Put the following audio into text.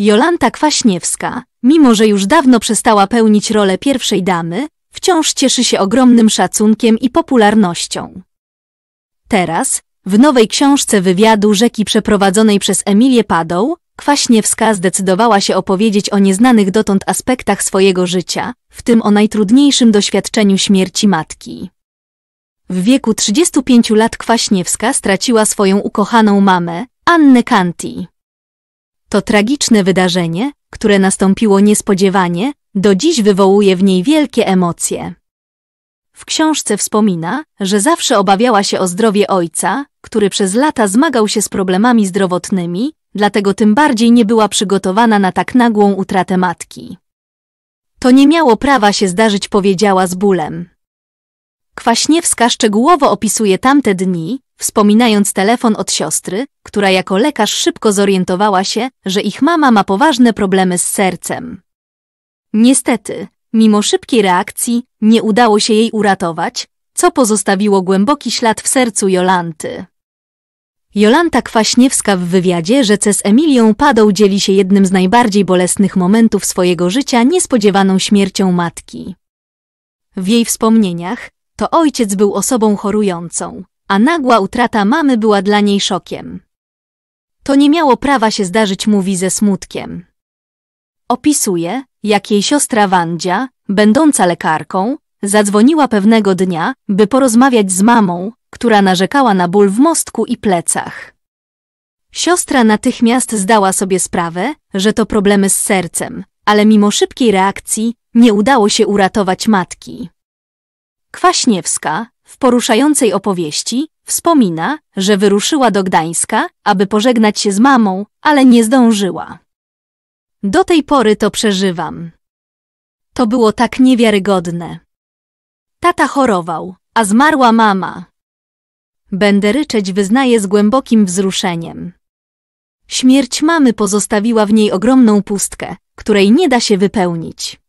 Jolanta Kwaśniewska, mimo że już dawno przestała pełnić rolę pierwszej damy, wciąż cieszy się ogromnym szacunkiem i popularnością. Teraz, w nowej książce wywiadu rzeki przeprowadzonej przez Emilię Padoł, Kwaśniewska zdecydowała się opowiedzieć o nieznanych dotąd aspektach swojego życia, w tym o najtrudniejszym doświadczeniu śmierci matki. W wieku 35 lat Kwaśniewska straciła swoją ukochaną mamę, Annę Kanti. To tragiczne wydarzenie, które nastąpiło niespodziewanie, do dziś wywołuje w niej wielkie emocje. W książce wspomina, że zawsze obawiała się o zdrowie ojca, który przez lata zmagał się z problemami zdrowotnymi, dlatego tym bardziej nie była przygotowana na tak nagłą utratę matki. To nie miało prawa się zdarzyć, powiedziała z bólem. Kwaśniewska szczegółowo opisuje tamte dni, wspominając telefon od siostry, która jako lekarz szybko zorientowała się, że ich mama ma poważne problemy z sercem. Niestety, mimo szybkiej reakcji, nie udało się jej uratować, co pozostawiło głęboki ślad w sercu Jolanty. Jolanta Kwaśniewska w wywiadzie że z Emilią Padą dzieli się jednym z najbardziej bolesnych momentów swojego życia niespodziewaną śmiercią matki. W jej wspomnieniach to ojciec był osobą chorującą, a nagła utrata mamy była dla niej szokiem. To nie miało prawa się zdarzyć, mówi ze smutkiem. Opisuje, jak jej siostra Wandzia, będąca lekarką, zadzwoniła pewnego dnia, by porozmawiać z mamą, która narzekała na ból w mostku i plecach. Siostra natychmiast zdała sobie sprawę, że to problemy z sercem, ale mimo szybkiej reakcji nie udało się uratować matki. Kwaśniewska, w poruszającej opowieści, wspomina, że wyruszyła do Gdańska, aby pożegnać się z mamą, ale nie zdążyła. Do tej pory to przeżywam. To było tak niewiarygodne. Tata chorował, a zmarła mama. Będę ryczeć wyznaje z głębokim wzruszeniem. Śmierć mamy pozostawiła w niej ogromną pustkę, której nie da się wypełnić.